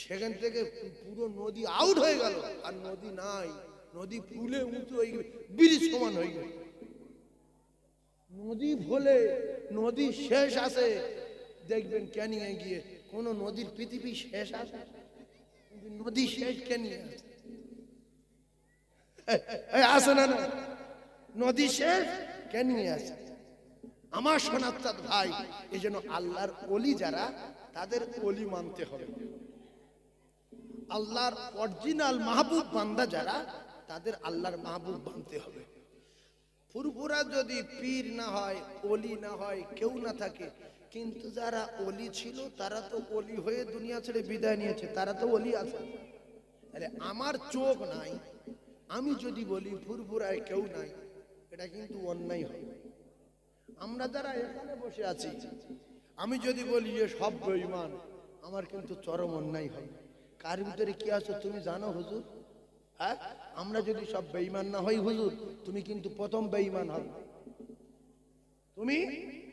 সেখান থেকে পুরো নদী আউট হয়ে গেল আর নদী নাই নদী ফুলে উঁচু হয়ে গেল ব্রিজ সমান হয়ে গেল নদী ভোলে নদী শেষ আসে দেখবেন ক্যানিং গিয়ে কোন নদীর পৃথিবী শেষ আসে নদী শেষ ক্যানিং আসে না নদী শেষ ক্যানিং আসে আমার সোনার ভাই এই জন্য আল্লাহর অলি যারা তাদের অলি মানতে হবে আল্লাহর অরিজিনাল মাহবুব বান্দা যারা তাদের আল্লাহর মাহবুব বানতে হবে ফুরফুরা যদি পীর না হয় অলি না হয় কেউ না থাকে কিন্তু যারা অলি ছিল তারা তো অলি হয়ে দুনিয়া ছেড়ে বিদায় নিয়েছে তারা তো অলি আছে আরে আমার চোখ নাই আমি যদি বলি ফুরফুরায় কেউ নাই এটা কিন্তু অন্যায় হয় আমরা যারা এখানে বসে আছি আমি যদি বলি যে সব বইমান আমার কিন্তু চরম অন্যায় হয় কার ভিতরে কি আছো তুমি জানো হুজুর হ্যাঁ আমরা যদি সব বেইমান না হই হুজুর তুমি কিন্তু প্রথম বেইমান হবে তুমি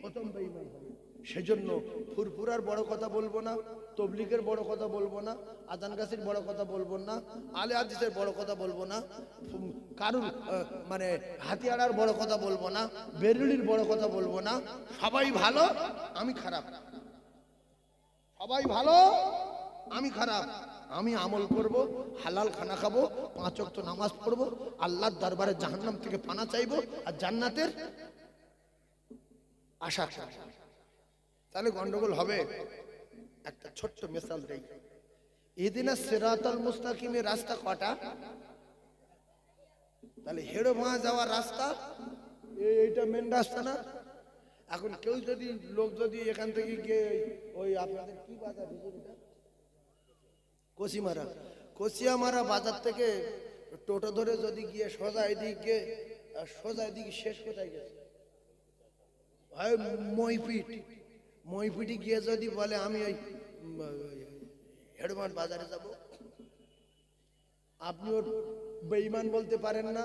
প্রথম বেইমান হবে সেজন্য ফুরফুরার বড় কথা বলবো না তবলিকের বড় কথা বলবো না আদান গাছের বড় কথা বলবো না আলে আদিসের বড় কথা বলবো না কারুর মানে হাতিয়ারার বড় কথা বলবো না বেরুলির বড় কথা বলবো না সবাই ভালো আমি খারাপ সবাই ভালো আমি খারাপ আমি আমল করব হালাল খানা খাবো পাঁচ অক্ত নামাজ পড়বো আল্লাহর দরবারে জাহান্নাম থেকে পানা চাইবো আর জান্নাতের আশা তাহলে গন্ডগোল হবে একটা ছোট্ট মেসাল দেই এদিনা সেরাতাল মুস্তাকিমের রাস্তা কটা তাহলে হেড়ো ভাঙা যাওয়ার রাস্তা এইটা মেন রাস্তা না এখন কেউ যদি লোক যদি এখান থেকে গিয়ে ওই আপনাদের কি বাজার কচিমারা কচিয়ামারা বাজার থেকে টোটো ধরে যদি গিয়ে সোজা এদিকে সোজা এদিকে শেষ কোথায় গেছে ভাই মইপিট মইপিটি গিয়ে যদি বলে আমি ওই হেডমান বাজারে যাব আপনি ওর বেঈমান বলতে পারেন না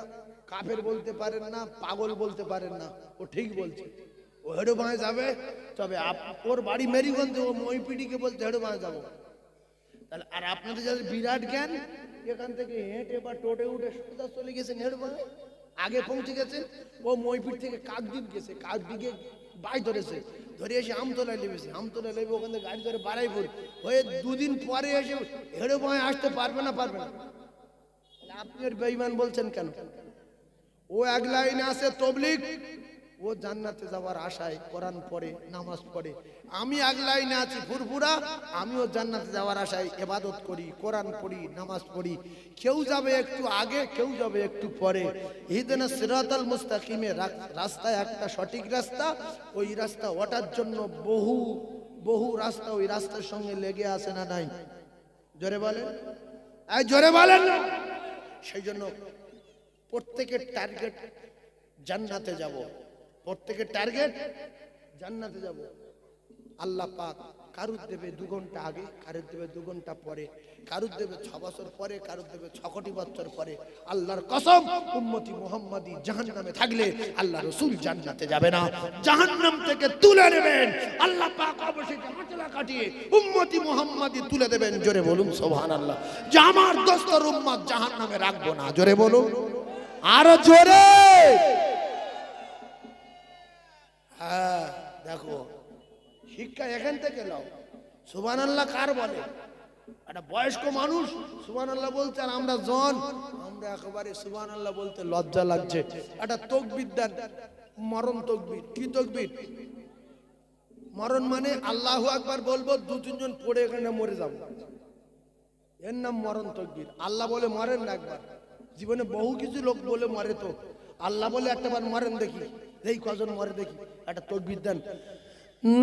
কাফের বলতে পারেন না পাগল বলতে পারেন না ও ঠিক বলছে ও হেডমায় যাবে তবে ওর বাড়ি মেরিগঞ্জে ও মইপিটিকে বলতে হেডমায় যাবো তাহলে আর আপনাদের যাদের বিরাট জ্ঞান এখান থেকে হেঁটে বা টোটে উঠে সোজা চলে গেছে হেড়বাঙে আগে পৌঁছে গেছে ও মইপির থেকে কাকদ্বীপ গেছে কাকদ্বীপে বাই ধরেছে ধরে এসে আমতলায় নেমেছে আমতলায় লেবে ওখান থেকে গাড়ি ধরে বাড়াইপুর হয়ে দুদিন পরে এসে হেড়ে ভাঙে আসতে পারবে না পারবে না আপনি ওর বেইমান বলছেন কেন ও এক লাইনে আছে তবলিক ও জান্নাতে যাওয়ার আশায় কোরআন পড়ে নামাজ পড়ে আমি আগলাই না আছি ফুরফুরা আমিও জান্নাতে যাওয়ার আশায় এবাদত করি কোরআন পড়ি নামাজ পড়ি কেউ যাবে একটু আগে কেউ যাবে একটু পরে হিদেনা সিরাতাল মুস্তাকিমে রাস্তায় একটা সঠিক রাস্তা ওই রাস্তা ওটার জন্য বহু বহু রাস্তা ওই রাস্তার সঙ্গে লেগে আসে না নাই জোরে বলেন জোরে বলেন না সেই জন্য প্রত্যেকের টার্গেট জান্নাতে যাব প্রত্যেকের টার্গেট জান্নাতে যাব আল্লাহ পাক কারুর দেবে দু ঘন্টা আগে কারুর দেবে দু ঘন্টা পরে কারুর দেবে ছ বছর পরে কারুর দেবে ছ কোটি বছর পরে আল্লাহর কসম উন্মতি মোহাম্মদি জাহান নামে থাকলে আল্লাহ রসুল জান্নাতে যাবে না জাহান নাম থেকে তুলে নেবেন আল্লাহ পাক অবশ্যই কাটিয়ে উম্মতি মোহাম্মদি তুলে দেবেন জোরে বলুন সোহান আল্লাহ যে আমার দোস্তর উম্মাদ জাহান নামে রাখবো না জোরে বলুন আরো জোরে দেখো শিক্ষা এখান থেকে নাও সুবান আল্লাহ কার বলে একটা বয়স্ক মানুষ সুবান আল্লাহ বলছে আর আমরা জন আমরা একেবারে সুবান আল্লাহ বলতে লজ্জা লাগছে একটা তকবির দেন মরণ তকবির কি তকবির মরণ মানে আল্লাহ একবার বলবো দু তিনজন পড়ে এখানে মরে যাবো এর নাম মরণ তকবির আল্লাহ বলে মরেন না একবার জীবনে বহু কিছু লোক বলে মরে তো আল্লাহ বলে একটা বার মরেন দেখি এই কজন মরে দেখি একটা তকবির দেন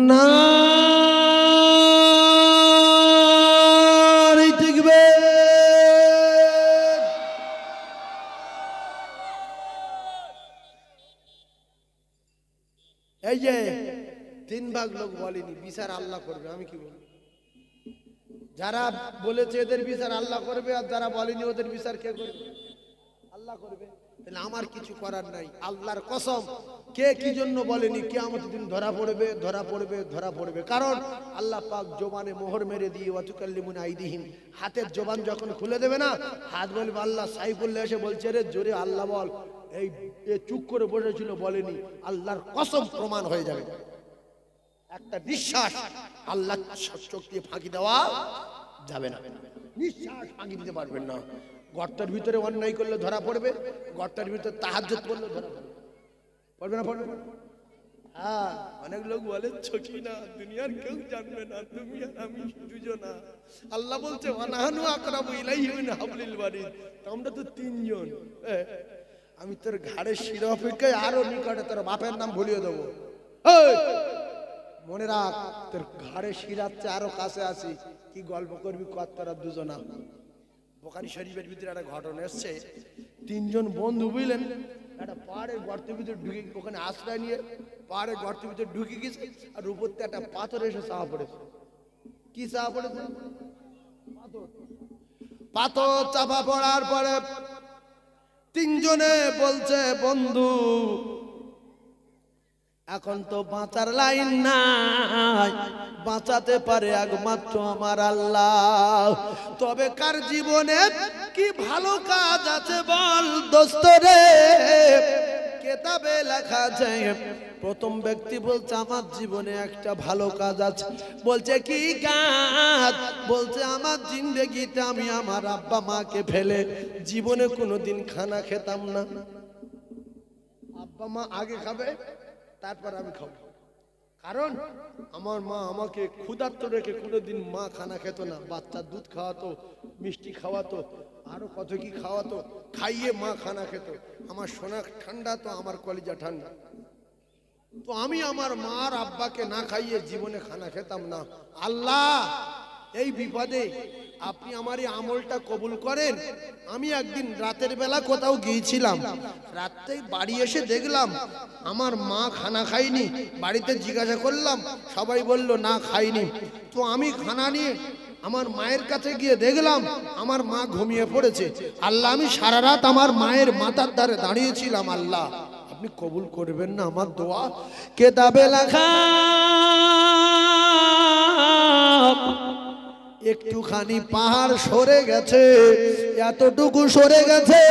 না এই যে তিন ভাগ লোক বলেনি বিচার আল্লাহ করবে আমি কি বলবো যারা বলেছে এদের বিচার আল্লাহ করবে আর যারা বলেনি ওদের বিচার কে করবে আল্লাহ করবে তাহলে আমার কিছু করার নাই আল্লাহর কসম কে কি জন্য বলেনি কে আমাদের দিন ধরা পড়বে ধরা পড়বে ধরা পড়বে কারণ আল্লাহ পাক জোবানে মোহর মেরে দিয়ে অতুকাল্লিমুন আইদিহীন হাতের জোবান যখন খুলে দেবে না হাত বলবে আল্লাহ বললে এসে বলছে রে জোরে আল্লাহ বল এই চুপ করে বসেছিল বলেনি আল্লাহর কসম প্রমাণ হয়ে যাবে একটা নিঃশ্বাস আল্লাহ চোখ দিয়ে ফাঁকি দেওয়া যাবে না নিঃশ্বাস ফাঁকি দিতে পারবেন না গর্তের ভিতরে অন্যায় করলে ধরা পড়বে গর্তের ভিতরে তাহাজত করলে ধরা পড়বে পড়বে না পড়বে হ্যাঁ অনেক লোক বলে ছকি না দুনিয়ার কেউ জানবে না তুমি আর আমি দুজনা আল্লাহ বলছে অনাহানু বইলাই ইলাই হাবলিল বাড়ির আমরা তো তিনজন আমি তোর ঘাড়ে শির অপেক্ষায় আরো নিকটে তোর বাপের নাম ভুলিয়ে দেবো মনে রাখ তোর ঘাড়ে শিরাচ্ছে আরো কাছে আছি কি গল্প করবি কত তোরা দুজনা বোকারি শরীফের ভিতরে একটা ঘটনা এসছে তিনজন বন্ধু বুঝলেন একটা পাহাড়ের গর্তের ভিতরে ঢুকে ওখানে আশ্রয় নিয়ে পাহাড়ের গর্তের ভিতরে ঢুকে গেছে আর উপর একটা পাথর এসে চাওয়া পড়েছে কি চাওয়া পড়েছে পাথর পাথর চাপা পড়ার পরে তিনজনে বলছে বন্ধু এখন তো বাঁচার লাইন নাই বাঁচাতে পারে একমাত্র আমার আল্লাহ তবে কার জীবনে কি ভালো কাজ আছে বল দোস্ত রে কেতাবে লেখা আছে প্রথম ব্যক্তি বলছে আমার জীবনে একটা ভালো কাজ আছে বলছে কি কাজ বলছে আমার জিন্দগিটা আমি আমার আব্বা মাকে ফেলে জীবনে কোনোদিন খানা খেতাম না আব্বা মা আগে খাবে তারপর আমি খাবো কারণ আমার মা আমাকে ক্ষুধার্ত রেখে কোনোদিন মা খানা খেত না বাচ্চা দুধ খাওয়াতো মিষ্টি খাওয়াতো আরও কত কি খাওয়াতো খাইয়ে মা খানা খেত আমার সোনা ঠান্ডা তো আমার কলিজা ঠান্ডা তো আমি আমার মার আব্বাকে না খাইয়ে জীবনে খানা খেতাম না আল্লাহ এই বিপদে আপনি আমার এই আমলটা কবুল করেন আমি একদিন রাতের বেলা কোথাও গিয়েছিলাম রাত্রে বাড়ি এসে দেখলাম আমার মা খানা খাইনি বাড়িতে জিজ্ঞাসা করলাম সবাই বলল না খাইনি তো আমি খানা নিয়ে আমার মায়ের কাছে গিয়ে দেখলাম আমার মা ঘুমিয়ে পড়েছে আল্লাহ আমি সারা রাত আমার মায়ের মাথার দ্বারে দাঁড়িয়েছিলাম আল্লাহ আপনি কবুল করবেন না আমার দোয়া কেতাবে লেখা একটুখানি পাহাড় সরে গেছে এতটুকু সরে গেছে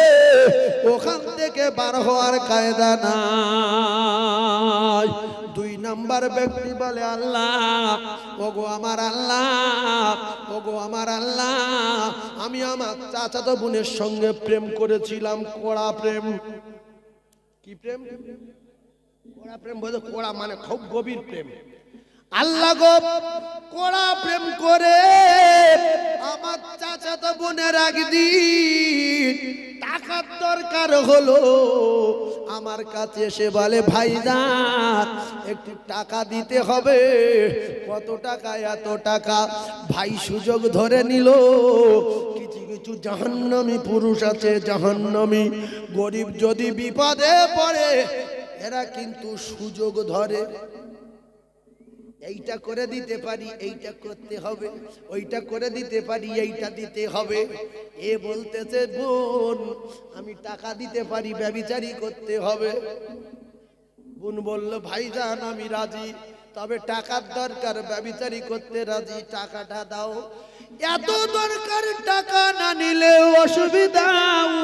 ওখান থেকে বার হওয়ার কায়দা না দুই নাম্বার ব্যক্তি বলে আল্লাহ ওগো আমার আল্লাহ ওগো আমার আল্লাহ আমি আমার চাচাতো বোনের সঙ্গে প্রেম করেছিলাম কড়া প্রেম কি প্রেম কড়া প্রেম বলে কড়া মানে খুব গভীর প্রেম আল্লাহ গো কোড়া প্রেম করে আমার চাচা তো বোনের একদিন টাকার দরকার হলো আমার কাছে এসে বলে ভাইজান একটু টাকা দিতে হবে কত টাকা এত টাকা ভাই সুযোগ ধরে নিল কিছু কিছু জাহান্নামী পুরুষ আছে জাহান্নামী গরিব যদি বিপদে পড়ে এরা কিন্তু সুযোগ ধরে এইটা করে দিতে পারি এইটা করতে হবে ওইটা করে দিতে পারি এইটা দিতে হবে এ বলতেছে বোন আমি টাকা দিতে পারি ব্যবিচারি করতে হবে বোন বলল ভাইজান আমি রাজি তবে টাকার দরকার ব্যবিচারি করতে রাজি টাকাটা দাও এত দরকার টাকা না নিলে অসুবিধা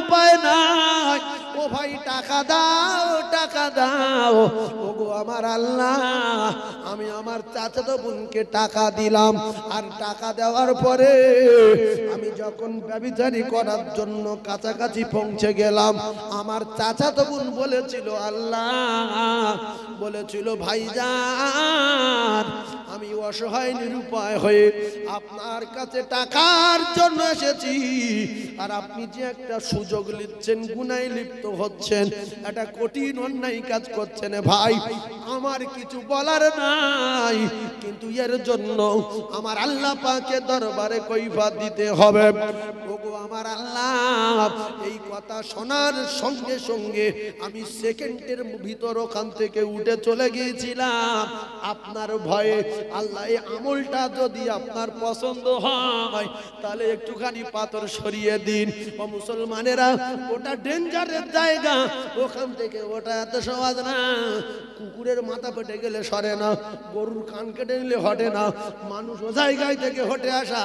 উপায় নাই ও ভাই টাকা দাও টাকা দাও ওগো আমার আল্লাহ আমি আমার চাচাতো বোনকে টাকা দিলাম আর টাকা দেওয়ার পরে আমি যখন ব্যবচারী করার জন্য কাছাকাছি পৌঁছে গেলাম আমার চাচাতো বোন বলেছিল আল্লাহ বলেছিল ভাইজান আমি অসহায় নিরুপায় হয়ে আপনার কাছে টাকার জন্য এসেছি আর আপনি যে একটা সুযোগ নিচ্ছেন গুনায় লিপ্ত হচ্ছেন একটা কঠিন অন্যায় কাজ করছেন ভাই আমার কিছু বলার নাই কিন্তু এর জন্য আমার আল্লাহ পাকে দরবারে কৈফা দিতে হবে ওগো আমার আল্লাহ এই কথা শোনার সঙ্গে সঙ্গে আমি সেকেন্ডের ভিতর ওখান থেকে উঠে চলে গিয়েছিলাম আপনার ভয়ে আল্লাহ আল্লাহ এই আমলটা যদি আপনার পছন্দ হয় তাহলে একটুখানি পাথর সরিয়ে দিন ও মুসলমানেরা ওটা ডেঞ্জারের জায়গা ওখান থেকে ওটা এত সহজ না কুকুরের মাথা পেটে গেলে সরে না গরুর কান কেটে নিলে হটে না মানুষ ও জায়গায় থেকে হটে আসা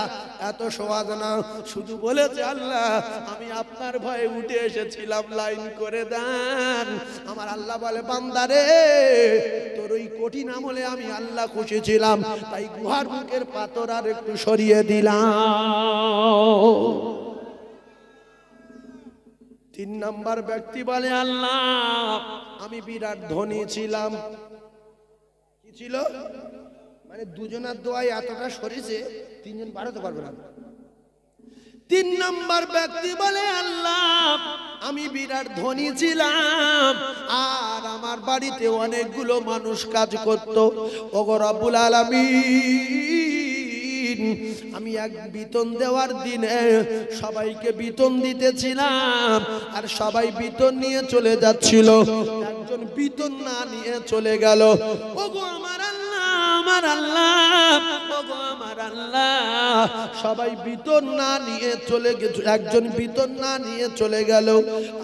এত সহজ না শুধু বলেছে আল্লাহ আমি আপনার ভয়ে উঠে এসেছিলাম লাইন করে দেন আমার আল্লাহ বলে বান্দারে তোর ওই কঠিন আমলে আমি আল্লাহ খুশি ছিলাম তাই গুহার মুখের পাথর আর একটু সরিয়ে দিলাম তিন নাম্বার ব্যক্তি বলে আল্লাহ আমি বিরাট ধনী ছিলাম কি ছিল মানে দুজনের দোয়াই এতটা সরেছে তিনজন বাড়াতে পারবে না তিন নম্বর ব্যক্তি বলে আল্লাহ আমি বিরাট ধনী ছিলাম আর আমার বাড়িতে অনেকগুলো মানুষ কাজ করত ওগরাবুল আলমী আমি এক বিতন দেওয়ার দিনে সবাইকে বিতন দিতেছিলাম আর সবাই বিতন নিয়ে চলে যাচ্ছিল একজন বিতন না নিয়ে চলে গেল আমার আল্লাহ আমার আল্লাহ সবাই বিতর না নিয়ে চলে গেছে একজন বিতর না নিয়ে চলে গেল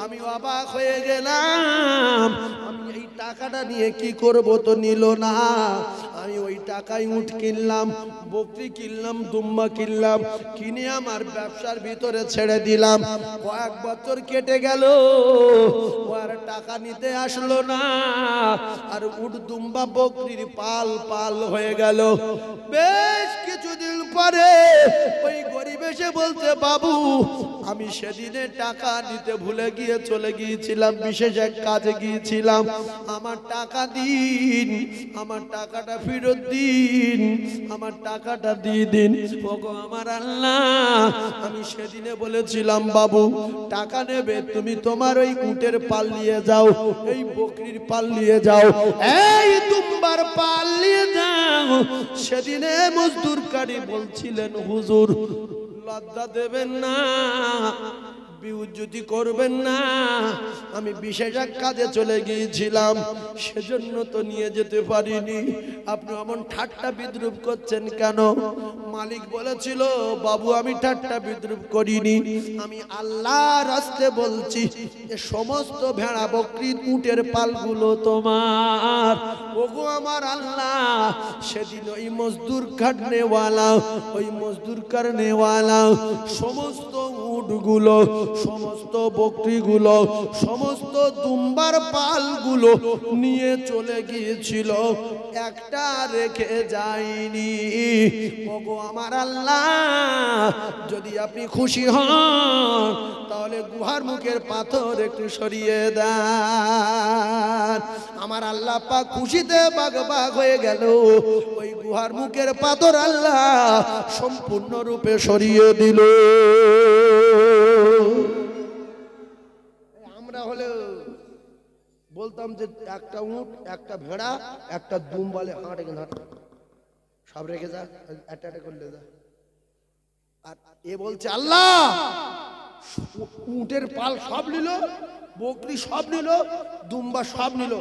আমি অবাক হয়ে গেলাম আমি এই টাকাটা নিয়ে কি করবো তো নিল না আমি ওই টাকায় উঠ কিনলাম বকরি কিনলাম দুম্বা কিনলাম কিনে আমার ব্যবসার ভিতরে ছেড়ে দিলাম কয়েক বছর কেটে গেল আর টাকা নিতে আসলো না আর উঠ দুম্বা বকরির পাল পাল হয়ে গেল বেশ কিছুদিন পরে ওই গরিব এসে বলতে বাবু আমি সেদিনে টাকা নিতে ভুলে গিয়ে চলে গিয়েছিলাম বিশেষ এক কাজে গিয়েছিলাম আমার টাকা দিন আমার টাকাটা ফিরে মনিরুদ্দিন আমার টাকাটা দিয়ে দিন ওগো আমার আল্লাহ আমি সেদিনে বলেছিলাম বাবু টাকা নেবে তুমি তোমার ওই উটের পাল নিয়ে যাও এই বকরির পাল নিয়ে যাও এই তুমবার পাল নিয়ে যাও সেদিনে মজদুরকারী বলছিলেন হুজুর লজ্জা দেবেন না বিউজ্জুতি করবেন না আমি বিশেষ এক কাজে চলে গিয়েছিলাম সেজন্য তো নিয়ে যেতে পারিনি আপনি এমন ঠাট্টা বিদ্রুপ করছেন কেন মালিক বলেছিল বাবু আমি ঠাট্টা বিদ্রুপ করিনি আমি আল্লাহ রাস্তে বলছি যে সমস্ত ভেড়া বকরি উটের পালগুলো তোমার ওগো আমার আল্লাহ সেদিন ওই মজদুর কাটনেওয়ালা ওই মজদুর কাটনেওয়ালা সমস্ত উটগুলো সমস্ত বকরিগুলো সমস্ত দুম্বার পালগুলো নিয়ে চলে গিয়েছিল একটা রেখে যায়নি ওগো আমার আল্লাহ যদি আপনি খুশি হন তাহলে গুহার মুখের পাথর একটু সরিয়ে দেন আমার আল্লাহ পা খুশিতে বাঘ বাঘ হয়ে গেল ওই গুহার মুখের পাথর আল্লাহ সম্পূর্ণরূপে সরিয়ে দিল আমরা হলে বলতাম যে একটা উঠ একটা ভেড়া একটা দুম বলে হাঁটে সব রেখে যা একটা একটা করলে যা আর এ বলছে আল্লাহ উটের পাল সব নিল বকরি সব নিল দুম্বা সব নিল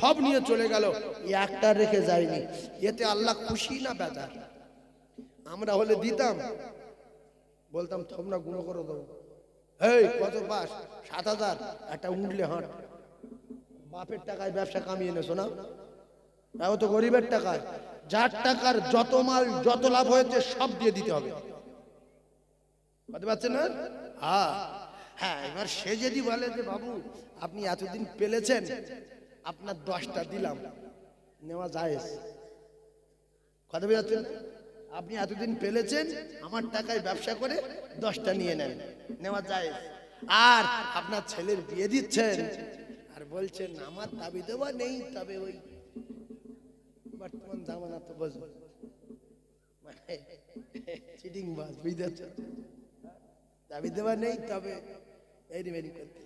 সব নিয়ে চলে গেল একটা রেখে যায়নি এতে আল্লাহ খুশি না বেতার আমরা হলে দিতাম বলতাম তোমরা গুঁড়ো করো দেবো এই কত পাস সাত হাজার একটা উঠলে হাঁট বাপের টাকায় ব্যবসা কামিয়ে নেছো না তাও তো গরিবের টাকায় যার টাকার যত মাল যত লাভ হয়েছে সব দিয়ে দিতে হবে বুঝতে পারছেন না আ হ্যাঁ এবার সে যদি বলে যে বাবু আপনি এতদিন পেলেছেন আপনার দশটা দিলাম নেওয়া যায় কথা বোঝাচ্ছেন আপনি এতদিন পেলেছেন আমার টাকায় ব্যবসা করে দশটা নিয়ে নেন নেওয়া যায় আর আপনার ছেলের বিয়ে দিচ্ছেন আর বলছেন আমার দাবি দেওয়া নেই তবে ওই বর্তমান জামানা তো বসবো মানে, চিটিং বাস বুঝতে দাবি দেওয়া নেই তবে এরিমেরি করতে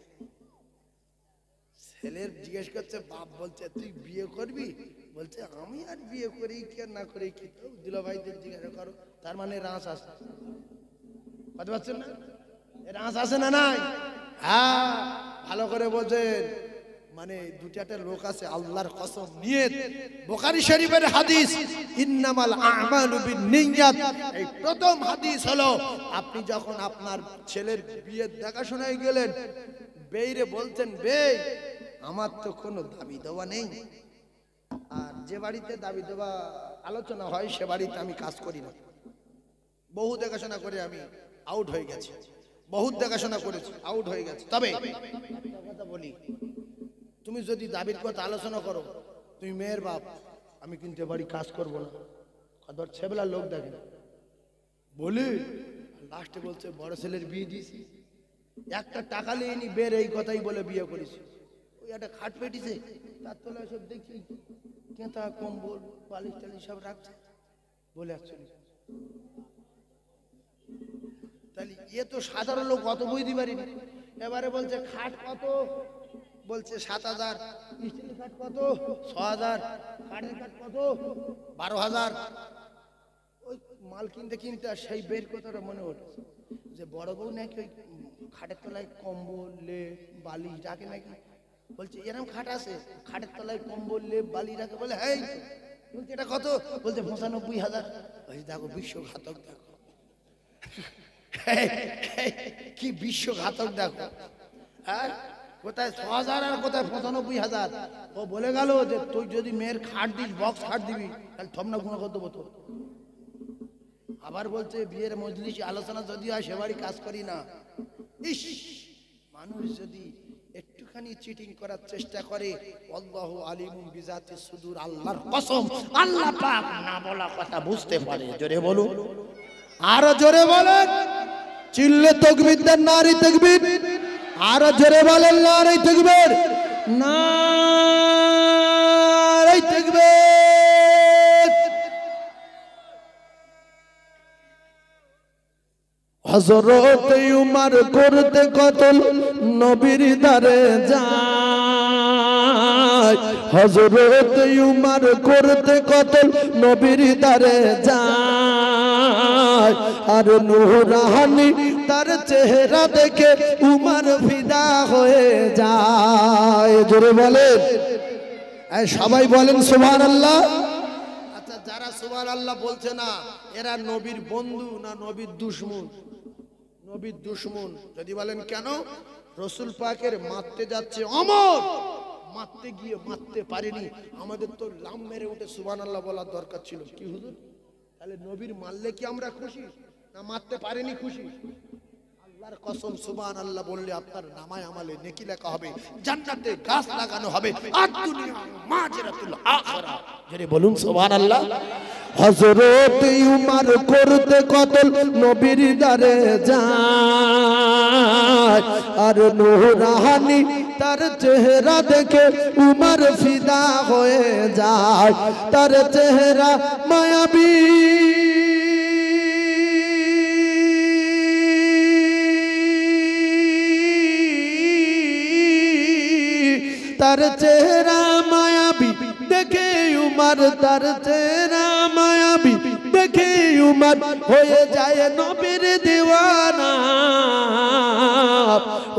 ছেলের জিজ্ঞেস করছে বাপ বলছে তুই বিয়ে করবি বলছে আমি আর বিয়ে করি কি না করি কি ভাইদের জিজ্ঞাসা করো তার মানে রাস আসে কথা পাচ্ছেন না রাস আসে না নাই হ্যাঁ ভালো করে বলছেন মানে দুটাতে লোক আছে আল্লাহর কসম নিয়ে বোকারি শরীফের হাদিস ইন্নামাল আমালু বিনিয়াত এই প্রথম হাদিস হলো আপনি যখন আপনার ছেলের বিয়ের দেখাশোনায় গেলেন বেইরে বলছেন বেই আমার তো কোনো দাবি দেওয়া নেই আর যে বাড়িতে দাবি দেওয়া আলোচনা হয় সে বাড়িতে আমি কাজ করি না বহু দেখাশোনা করে আমি আউট হয়ে গেছি বহু দেখাশোনা করেছি আউট হয়ে গেছে তবে কথা বলি তুমি যদি দাবির কথা আলোচনা করো তুমি মেয়ের বাপ আমি কিন্তু এবারই কাজ করব না ধর ছেবেলার লোক দেখে না বলি লাস্টে বলছে বড় ছেলের বিয়ে দিয়েছি একটা টাকা নিয়ে বের এই কথাই বলে বিয়ে করেছি ওই একটা খাট পেটিছে তার তোলা সব দেখি কেঁতা কম্বল পালিশ টালিশ সব রাখছে বলে আসছিল আচ্ছা। তাহলে এ তো সাধারণ লোক কত বুঝতে পারিনি এবারে বলছে খাট কত বলছে সাত হাজার স্টিলের কত ছ হাজার কাঠের কাঠ কত বারো হাজার ওই মাল কিনতে কিনতে সেই বের কথাটা মনে হচ্ছে যে বড় বউ নাকি ওই খাটের তলায় কম্বল লে বালি রাখে নাকি বলছে এরম খাট আছে খাটের তলায় কম্বল লে বালি রাখে বলে হ্যাঁ বলছে এটা কত বলছে পঁচানব্বই হাজার বলছে দেখো বিশ্বঘাতক দেখো কি বিশ্বঘাতক দেখো হ্যাঁ কোথায় ছ হাজার আর কোথায় পঁচানব্বই হাজার ও বলে গেল যে তুই যদি মেয়ের খাট দিস বক্স খাট দিবি তাহলে থমনা গুণ করে দেবো আবার বলছে বিয়ের মজলিস আলোচনা যদি হয় সে বাড়ি কাজ করি না ইস মানুষ যদি একটুখানি চিটিং করার চেষ্টা করে আল্লাহ আলিম বিজাতে সুদূর আল্লাহর কসম আল্লাহ পাক না বলা কথা বুঝতে পারে জোরে বলো আরো জোরে বলেন চিল্লে তকবিদ নারী তকবিদ আর জোরে বলেন না থাকবেন না হজরত উমার করতে কত নবীর দারে যায় হজরত উমার করতে কত নবীর দারে যায় আর নুরাহানি তার চেহারা দেখে তোমার ফিদা হয়ে যায় জোরে বলেন সবাই বলেন সুমান আল্লাহ আচ্ছা যারা সুমান আল্লাহ বলছে না এরা নবীর বন্ধু না নবীর দুশ্মন নবীর দুশ্মন যদি বলেন কেন রসুল পাকের মারতে যাচ্ছে অমর মারতে গিয়ে মারতে পারেনি আমাদের তো লাম মেরে উঠে সুবান আল্লাহ বলার দরকার ছিল কি হুজুর তাহলে নবীর মারলে কি আমরা খুশি না মারতে পারেনি খুশি আল্লাহর কসম আল্লাহ বললে আপনার নামায় নেকি লেখা হবে জান্নাতে গাছ লাগানো হবে আর দুনিয়া জোরে বলুন আল্লাহ হযরত উমর করতে কতল নবীর দারে যায় আর নূরানি তার চেহারা দেখে উমর ফিদা হয়ে যায় তার চেহারা মায়াবী তার চেহারা মায়াবি দেখে উমার তার চেহারা মায়াবি দেখে উমার হয়ে যায় নবীর দেওয়ানা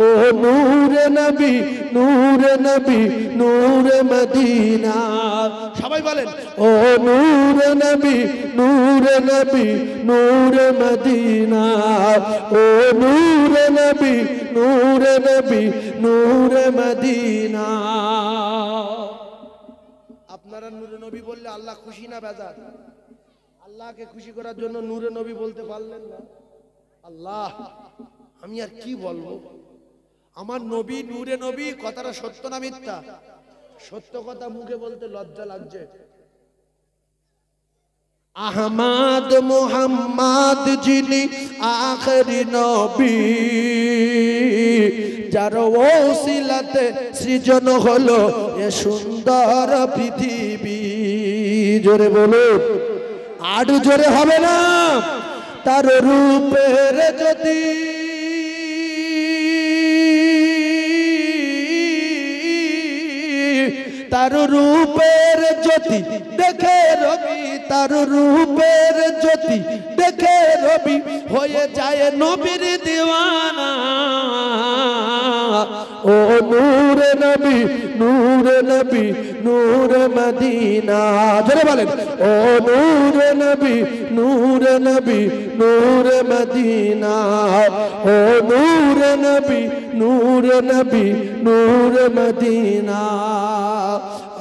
ও নূর নবী নূর নবী নূর মদিনা সবাই বলেন ও নূর নবী নূর নবী নূর মদিনা ও নূর নবী নূর নবী নূর মদিনা নবী বললে আল্লাহ খুশি না বেজার আল্লাহকে খুশি করার জন্য নূরে নবী বলতে পারলেন না আল্লাহ আমি আর কি বলবো আমার নবী নূরে নবী কথাটা সত্য না মিথ্যা সত্য কথা মুখে বলতে লজ্জা লাগছে আহমাদ মোহাম্মদ যিনি আখরি নবী যার ওসিলাতে সৃজন হলো এ সুন্দর পৃথিবী জোরে বলো আট জোরে হবে না তার রূপের যদি তার রূপের জ্যোতি দেখে রবি তার রূপের জ্যোতি দেখে রবি হয়ে যায় নবীর দিওয়ানা ও নূরে নবী নূরে নবী نور مدينة জোরে বলেন او نور নবী نور নবী نور مدينة او نور নবী نور নবী نور مدينة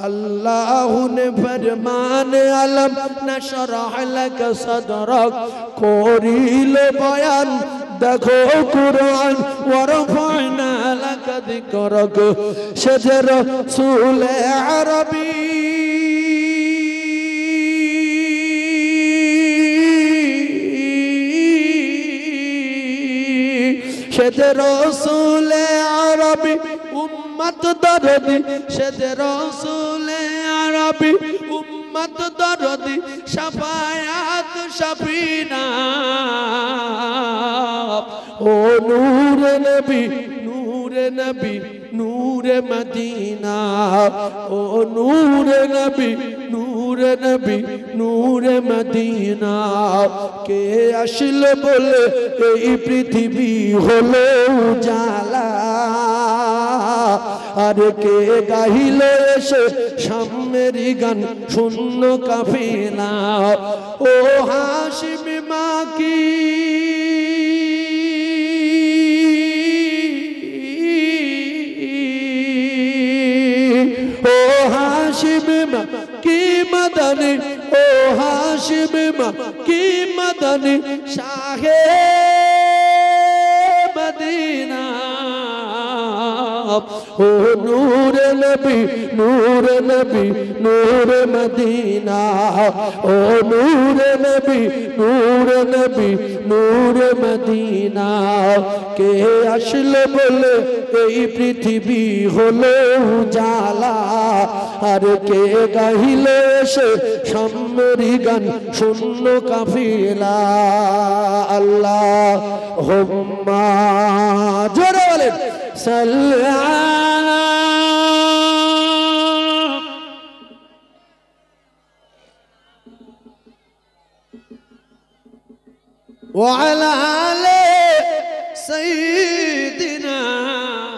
اللہ نے فرمان علم نشرح لك صدرك کوریل بیان دکھو قرآن ورفعنا قد کرگ شجر رسول عربی সেদ রসুলে আরবি উম্মত দরদি সেদ রসুলে আরবি উম্মত দরদি সাফায়াত সাফিনা ও নূর নবী নবী নূর মদিনা ও নূর নবী নূর নবী নূর মদিনা কে আসল বলে এই পৃথিবী হলো জালা আর কে গাহিল এসে সামনের গান শূন্য কাফেলা ও হাসিম মাকি मदनी ओ हाशिम की मदन शाहे मदीना ओ नूर नबी नूर नबी नूर मदीना ओ नूर নবী নূর নবী নূর মদিনা কে আসলো বলে এই পৃথিবী হলো জালা আর কে গাহিলে সে সামরি গান শূন্য কাফিলা আল্লাহ হোম্মা জোরে বলেন সাল্লা وعلى علي سيدنا